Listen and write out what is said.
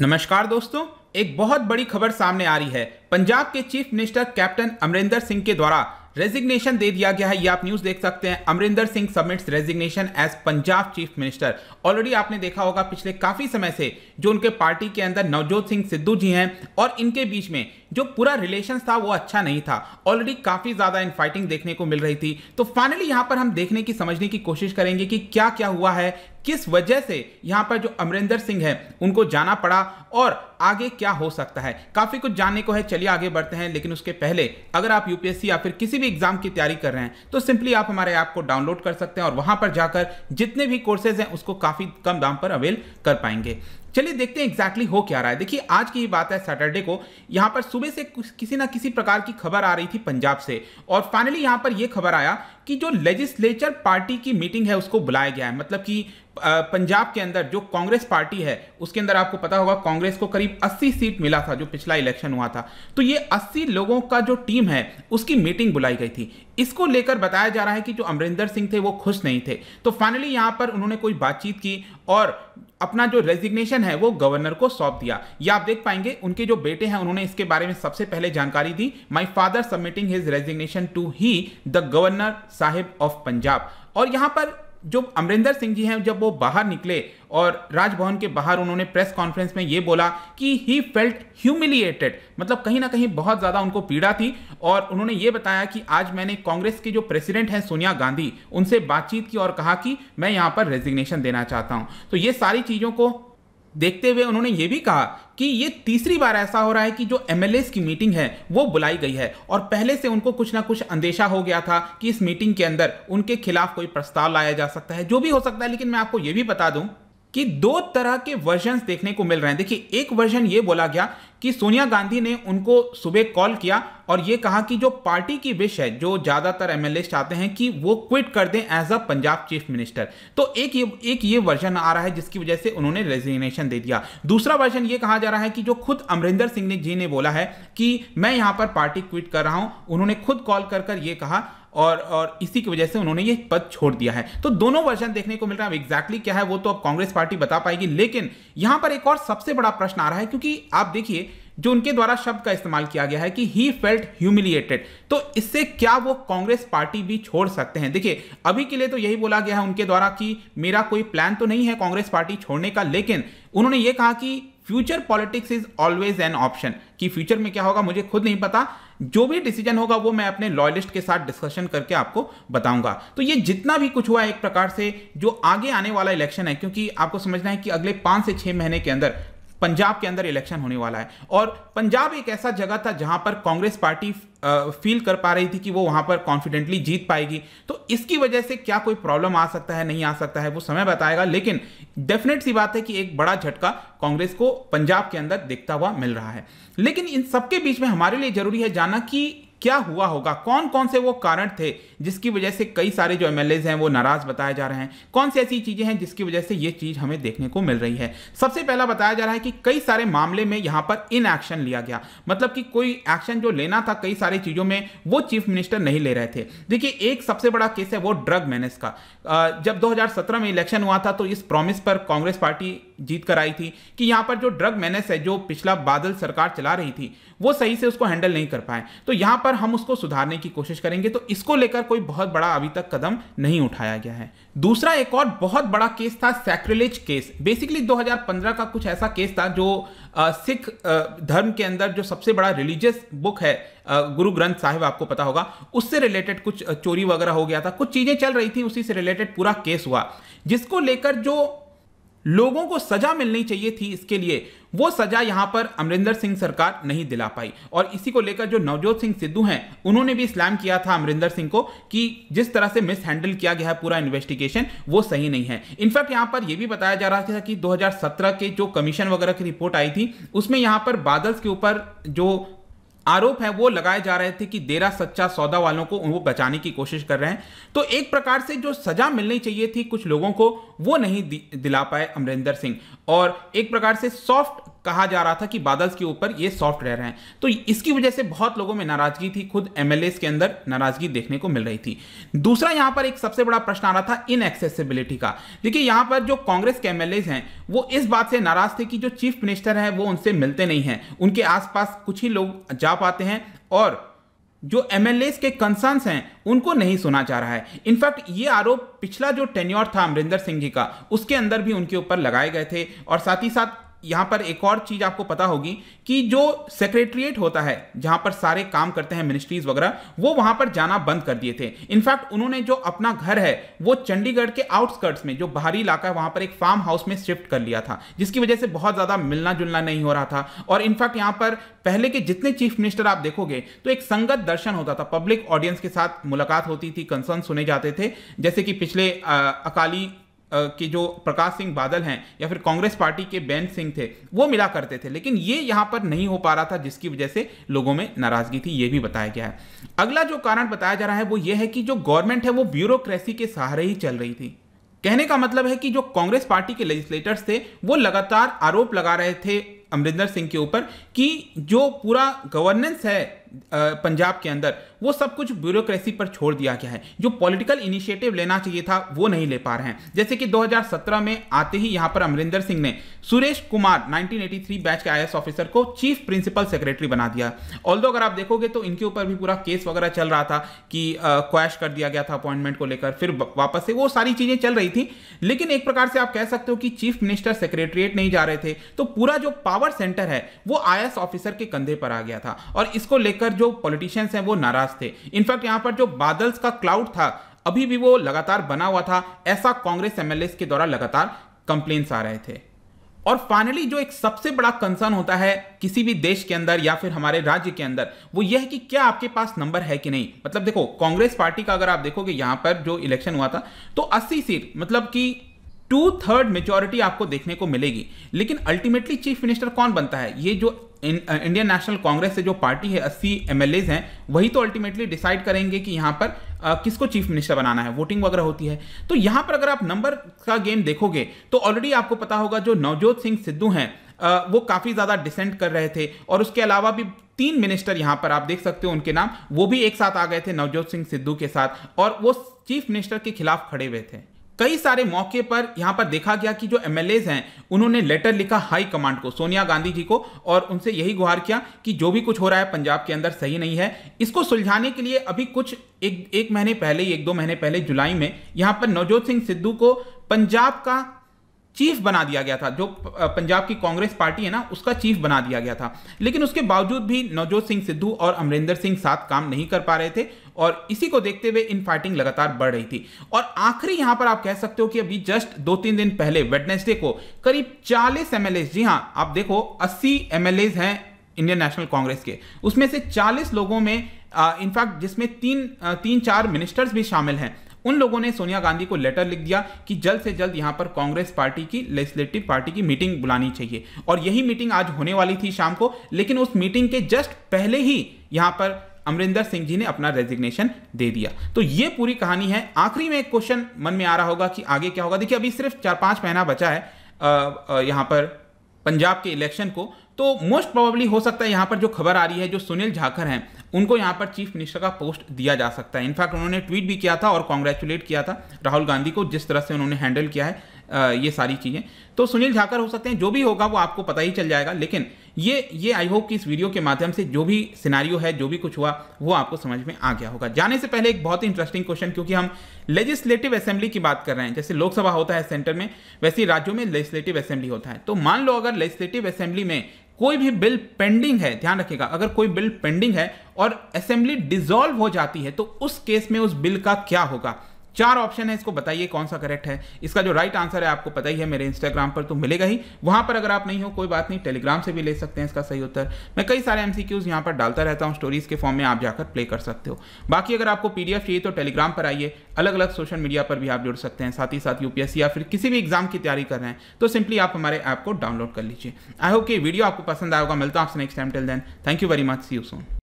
नमस्कार दोस्तों एक बहुत बड़ी खबर सामने आ रही है पंजाब के chief minister captain Amarinder Singh के द्वारा रेजिग्नेशन दे दिया गया है ये आप न्यूज देख सकते हैं Amarinder Singh submits resignation as Punjab chief minister already आपने देखा होगा पिछले काफी समय से जो उनके पार्टी के अंदर नवजोत सिंह सिद्धू जी हैं और इनके बीच में जो पूरा रिलेशन था वो अच्छा नहीं था ऑलरेडी काफी ज्यादा इन फाइटिंग देखने को मिल रही थी तो फाइनली यहां पर हम देखने की समझने की कोशिश करेंगे कि क्या क्या हुआ है किस वजह से यहाँ पर जो अमरिंदर सिंह है उनको जाना पड़ा और आगे क्या हो सकता है काफ़ी कुछ जानने को है चलिए आगे बढ़ते हैं लेकिन उसके पहले अगर आप यूपीएससी या फिर किसी भी एग्जाम की तैयारी कर रहे हैं तो सिंपली आप हमारे ऐप को डाउनलोड कर सकते हैं और वहां पर जाकर जितने भी कोर्सेज हैं उसको काफ़ी कम दाम पर अवेल कर पाएंगे चलिए देखते हैं एग्जैक्टली exactly हो क्या रहा है देखिए आज की बात है सैटरडे को यहाँ पर सुबह से किसी ना किसी प्रकार की खबर आ रही थी पंजाब से और फाइनली यहाँ पर यह खबर आया कि जो लेजिस्लेचर पार्टी की मीटिंग है उसको बुलाया गया है मतलब कि पंजाब के अंदर जो कांग्रेस पार्टी है उसके अंदर आपको पता होगा कांग्रेस को करीब 80 सीट मिला था जो पिछला इलेक्शन हुआ था तो ये 80 लोगों का जो टीम है उसकी मीटिंग बुलाई गई थी इसको लेकर बताया जा रहा है कि जो अमरिंदर सिंह थे वो खुश नहीं थे तो फाइनली यहाँ पर उन्होंने कोई बातचीत की और अपना जो रेजिग्नेशन है वो गवर्नर को सौंप दिया या आप देख पाएंगे उनके जो बेटे हैं उन्होंने इसके बारे में सबसे पहले जानकारी दी my father submitting his resignation to ही द गवर्नर साहिब ऑफ पंजाब और यहाँ पर जो अमरिंदर सिंह जी हैं जब वो बाहर निकले और राजभवन के बाहर उन्होंने प्रेस कॉन्फ्रेंस में ये बोला कि ही फेल्ट ह्यूमिलिएटेड मतलब कहीं ना कहीं बहुत ज़्यादा उनको पीड़ा थी और उन्होंने ये बताया कि आज मैंने कांग्रेस के जो प्रेसिडेंट हैं सोनिया गांधी उनसे बातचीत की और कहा कि मैं यहाँ पर रेजिग्नेशन देना चाहता हूँ तो ये सारी चीज़ों को देखते हुए उन्होंने ये भी कहा कि ये तीसरी बार ऐसा हो रहा है कि जो एम की मीटिंग है वो बुलाई गई है और पहले से उनको कुछ ना कुछ अंदेशा हो गया था कि इस मीटिंग के अंदर उनके खिलाफ कोई प्रस्ताव लाया जा सकता है जो भी हो सकता है लेकिन मैं आपको ये भी बता दूं कि दो तरह के वर्जन देखने को मिल रहे हैं देखिए एक वर्जन ये बोला गया कि सोनिया गांधी ने उनको सुबह कॉल किया और ये कहा कि जो पार्टी की विश है जो ज़्यादातर एमएलए चाहते हैं कि वो क्विट कर दें as a Punjab chief minister तो एक ये एक ये वर्जन आ रहा है जिसकी वजह से उन्होंने रेजिग्नेशन दे दिया दूसरा वर्जन ये कहा जा रहा है कि जो खुद अमरिंदर सिंह ने जी ने बोला है कि मैं यहां पर पार्टी क्विट कर रहा हूं उन्होंने खुद कॉल कर कर ये कहा और और इसी की वजह से उन्होंने ये पद छोड़ दिया है तो दोनों वर्जन देखने को मिल रहा है एग्जैक्टली क्या है वो तो अब कांग्रेस पार्टी बता पाएगी लेकिन यहां पर एक और सबसे बड़ा प्रश्न आ रहा है क्योंकि आप देखिए जो उनके द्वारा शब्द का इस्तेमाल किया गया है कि ही फेल्ट ह्यूमिलिएटेड तो इससे क्या वो कांग्रेस पार्टी भी छोड़ सकते हैं देखिए अभी के लिए तो यही बोला गया है उनके द्वारा कि मेरा कोई प्लान तो नहीं है कांग्रेस पार्टी छोड़ने का लेकिन उन्होंने ये कहा कि future politics is always an option कि फ्यूचर में क्या होगा मुझे खुद नहीं पता जो भी डिसीजन होगा वो मैं अपने लॉयलिस्ट के साथ डिस्कशन करके आपको बताऊंगा तो ये जितना भी कुछ हुआ एक प्रकार से जो आगे आने वाला इलेक्शन है क्योंकि आपको समझना है कि अगले पांच से छह महीने के अंदर पंजाब के अंदर इलेक्शन होने वाला है और पंजाब एक ऐसा जगह था जहां पर कांग्रेस पार्टी फील कर पा रही थी कि वो वहां पर कॉन्फिडेंटली जीत पाएगी तो इसकी वजह से क्या कोई प्रॉब्लम आ सकता है नहीं आ सकता है वो समय बताएगा लेकिन डेफिनेट सी बात है कि एक बड़ा झटका कांग्रेस को पंजाब के अंदर देखता हुआ मिल रहा है लेकिन इन सबके बीच में हमारे लिए जरूरी है जाना कि क्या हुआ होगा कौन कौन से वो कारण थे जिसकी वजह से कई सारे जो एम हैं वो नाराज बताए जा रहे हैं कौन सी ऐसी चीजें हैं जिसकी वजह से ये चीज हमें देखने को मिल रही है सबसे पहला बताया जा रहा है कि कई सारे मामले में यहां पर इन एक्शन लिया गया मतलब कि कोई एक्शन जो लेना था कई सारी चीजों में वो चीफ मिनिस्टर नहीं ले रहे थे देखिए एक सबसे बड़ा केस है वो ड्रग मैनेज का जब दो में इलेक्शन हुआ था तो इस प्रॉमिस पर कांग्रेस पार्टी जीत कर आई थी कि यहाँ पर जो ड्रग मैनेस है जो पिछला बादल सरकार चला रही थी वो सही से उसको हैंडल नहीं कर पाए तो यहाँ पर हम उसको सुधारने की कोशिश करेंगे तो इसको लेकर कोई बहुत बड़ा अभी तक कदम नहीं उठाया गया है दूसरा एक और बहुत बड़ा केस था सैक्रिलेज केस बेसिकली 2015 का कुछ ऐसा केस था जो सिख धर्म के अंदर जो सबसे बड़ा रिलीजियस बुक है गुरु ग्रंथ साहिब आपको पता होगा उससे रिलेटेड कुछ चोरी वगैरह हो गया था कुछ चीज़ें चल रही थी उसी से रिलेटेड पूरा केस हुआ जिसको लेकर जो लोगों को सजा मिलनी चाहिए थी इसके लिए वो सजा यहां पर अमरिंदर सिंह सरकार नहीं दिला पाई और इसी को लेकर जो नवजोत सिंह सिद्धू हैं उन्होंने भी स्लैम किया था अमरिंदर सिंह को कि जिस तरह से मिस हैंडल किया गया है पूरा इन्वेस्टिगेशन वो सही नहीं है इनफैक्ट यहां पर यह भी बताया जा रहा था कि 2017 के जो कमीशन वगैरह की रिपोर्ट आई थी उसमें यहां पर बादल्स के ऊपर जो आरोप है वो लगाए जा रहे थे कि देरा सच्चा सौदा वालों को उनको बचाने की कोशिश कर रहे हैं तो एक प्रकार से जो सजा मिलनी चाहिए थी कुछ लोगों को वो नहीं दिला पाए अमरिंदर सिंह और एक प्रकार से सॉफ्ट कहा जा रहा था कि बादल्स के ऊपर ये सॉफ्टवेयर हैं तो इसकी वजह से बहुत लोगों में नाराजगी थी खुद एमएलए के अंदर नाराजगी देखने को मिल रही थी दूसरा यहाँ पर एक सबसे बड़ा प्रश्न आ रहा था एक्सेसिबिलिटी का देखिए यहाँ पर जो कांग्रेस के एमएलए हैं वो इस बात से नाराज थे कि जो चीफ मिनिस्टर हैं वो उनसे मिलते नहीं हैं उनके आसपास कुछ ही लोग जा पाते हैं और जो एम के कंसर्न्स हैं उनको नहीं सुना जा रहा है इनफैक्ट ये आरोप पिछला जो टेन्योर था अमरिंदर सिंह जी का उसके अंदर भी उनके ऊपर लगाए गए थे और साथ ही साथ यहां पर एक और चीज़ आपको पता होगी कि जो सेक्रेटरिएट होता है जहां पर सारे काम करते हैं मिनिस्ट्रीज वगैरह वो वहां पर जाना बंद कर दिए थे इनफैक्ट उन्होंने जो अपना घर है वो चंडीगढ़ के आउटस्कर्ट्स में जो बाहरी इलाका है वहां पर एक फार्म हाउस में शिफ्ट कर लिया था जिसकी वजह से बहुत ज़्यादा मिलना जुलना नहीं हो रहा था और इनफैक्ट यहां पर पहले के जितने चीफ मिनिस्टर आप देखोगे तो एक संगत दर्शन होता था पब्लिक ऑडियंस के साथ मुलाकात होती थी कंसर्न सुने जाते थे जैसे कि पिछले अकाली के जो प्रकाश सिंह बादल हैं या फिर कांग्रेस पार्टी के बैन सिंह थे वो मिला करते थे लेकिन ये यहाँ पर नहीं हो पा रहा था जिसकी वजह से लोगों में नाराजगी थी ये भी बताया गया है अगला जो कारण बताया जा रहा है वो ये है कि जो गवर्नमेंट है वो ब्यूरोक्रेसी के सहारे ही चल रही थी कहने का मतलब है कि जो कांग्रेस पार्टी के लेजिस्लेटर्स थे वो लगातार आरोप लगा रहे थे अमरिंदर सिंह के ऊपर कि जो पूरा गवर्नेंस है पंजाब के अंदर वो सब कुछ ब्यूरोक्रेसी पर छोड़ दिया गया है जो पॉलिटिकल इनिशिएटिव लेना चाहिए था वो नहीं ले पा रहे हैं जैसे कि 2017 में आते ही यहां पर अमरिंदर सिंह ने सुरेश कुमार 1983 बैच के आई ऑफिसर को चीफ प्रिंसिपल सेक्रेटरी बना दिया ऑल अगर आप देखोगे तो इनके ऊपर भी पूरा केस वगैरह चल रहा था कि क्वैश कर दिया गया था अपॉइंटमेंट को लेकर फिर वापस से वो सारी चीज़ें चल रही थी लेकिन एक प्रकार से आप कह सकते हो कि चीफ मिनिस्टर सेक्रेटरिएट नहीं जा रहे थे तो पूरा जो पावर सेंटर है वो आई ऑफिसर के कंधे पर आ गया था और इसको लेकर लेकर जो पॉलिटिशियंस हैं वो नाराज थे इनफैक्ट यहाँ पर जो बादल्स का क्लाउड था अभी भी वो लगातार बना हुआ था ऐसा कांग्रेस एमएलए के द्वारा लगातार कंप्लेन्स आ रहे थे और फाइनली जो एक सबसे बड़ा कंसर्न होता है किसी भी देश के अंदर या फिर हमारे राज्य के अंदर वो यह है कि क्या आपके पास नंबर है कि नहीं मतलब देखो कांग्रेस पार्टी का अगर आप देखोगे यहाँ पर जो इलेक्शन हुआ था तो 80 सीट मतलब कि टू थर्ड मेजोरिटी आपको देखने को मिलेगी लेकिन अल्टीमेटली चीफ मिनिस्टर कौन बनता है ये जो इंडियन नेशनल कांग्रेस से जो पार्टी है अस्सी एम हैं वही तो अल्टीमेटली डिसाइड करेंगे कि यहाँ पर आ, किसको चीफ मिनिस्टर बनाना है वोटिंग वगैरह होती है तो यहाँ पर अगर आप नंबर का गेम देखोगे तो ऑलरेडी आपको पता होगा जो नवजोत सिंह सिद्धू हैं वो काफ़ी ज़्यादा डिसेंट कर रहे थे और उसके अलावा भी तीन मिनिस्टर यहाँ पर आप देख सकते हो उनके नाम वो भी एक साथ आ गए थे नवजोत सिंह सिद्धू के साथ और वो चीफ मिनिस्टर के खिलाफ खड़े हुए थे कई सारे मौके पर यहां पर देखा गया कि जो एम हैं उन्होंने लेटर लिखा हाई कमांड को सोनिया गांधी जी को और उनसे यही गुहार किया कि जो भी कुछ हो रहा है पंजाब के अंदर सही नहीं है इसको सुलझाने के लिए अभी कुछ एक एक महीने पहले ही एक दो महीने पहले जुलाई में यहां पर नवजोत सिंह सिद्धू को पंजाब का चीफ बना दिया गया था जो पंजाब की कांग्रेस पार्टी है ना उसका चीफ बना दिया गया था लेकिन उसके बावजूद भी नवजोत सिंह सिद्धू और अमरिंदर सिंह साथ काम नहीं कर पा रहे थे और इसी को देखते हुए इन फाइटिंग लगातार बढ़ रही थी और आखिरी यहां पर आप कह सकते हो कि अभी जस्ट दो तीन दिन पहले वेडनेसडे को करीब चालीस एम जी हाँ आप देखो अस्सी एम हैं इंडियन नेशनल कांग्रेस के उसमें से चालीस लोगों में इनफैक्ट जिसमें तीन तीन चार मिनिस्टर्स भी शामिल हैं उन लोगों ने सोनिया गांधी को लेटर लिख दिया कि जल्द से जल्द यहां पर कांग्रेस पार्टी की लेजिस्लेटिव पार्टी की मीटिंग बुलानी चाहिए और यही मीटिंग आज होने वाली थी शाम को लेकिन उस मीटिंग के जस्ट पहले ही यहां पर अमरिंदर सिंह जी ने अपना रेजिग्नेशन दे दिया तो ये पूरी कहानी है आखिरी में एक क्वेश्चन मन में आ रहा होगा कि आगे क्या होगा देखिए अभी सिर्फ चार पांच महीना बचा है यहां पर पंजाब के इलेक्शन को तो मोस्ट प्रोबेबली हो सकता है यहाँ पर जो खबर आ रही है जो सुनील झाखर हैं उनको यहाँ पर चीफ मिनिस्टर का पोस्ट दिया जा सकता है इनफैक्ट उन्होंने ट्वीट भी किया था और कॉन्ग्रेचुलेट किया था राहुल गांधी को जिस तरह से उन्होंने हैंडल किया है ये सारी चीज़ें तो सुनील झाकर हो सकते हैं जो भी होगा वो आपको पता ही चल जाएगा लेकिन ये ये आई होप कि इस वीडियो के माध्यम से जो भी सिनारियो है जो भी कुछ हुआ वो आपको समझ में आ गया होगा जाने से पहले एक बहुत ही इंटरेस्टिंग क्वेश्चन क्योंकि हम लेजिस्लेटिव असेंबली की बात कर रहे हैं जैसे लोकसभा होता है सेंटर में वैसे राज्यों में लेजिस्लेटिव असेंबली होता है तो मान लो अगर लेजिस्लेटिव असेंबली में कोई भी बिल पेंडिंग है ध्यान रखिएगा अगर कोई बिल पेंडिंग है और असेंबली डिजोल्व हो जाती है तो उस केस में उस बिल का क्या होगा चार ऑप्शन है इसको बताइए कौन सा करेक्ट है इसका जो राइट आंसर है आपको पता ही है मेरे इंस्टाग्राम पर तो मिलेगा ही वहां पर अगर आप नहीं हो कोई बात नहीं टेलीग्राम से भी ले सकते हैं इसका सही उत्तर मैं कई सारे एमसीक्यूज यहां पर डालता रहता हूं स्टोरीज के फॉर्म में आप जाकर प्ले कर सकते हो बाकी अगर आपको पीडीएफ चाहिए तो टेलीग्राम पर आइए अलग अलग सोशल मीडिया पर भी आप जुड़ सकते हैं साथ ही साथ यूपीएससी या फिर किसी भी एग्जाम की तैयारी कर रहे हैं तो सिंपली आप हमारे ऐप को डाउनलोड कर लीजिए आई होप ये वीडियो आपको पसंद आएगा मिलता हूं आपसे next time till then thank you very much see you Son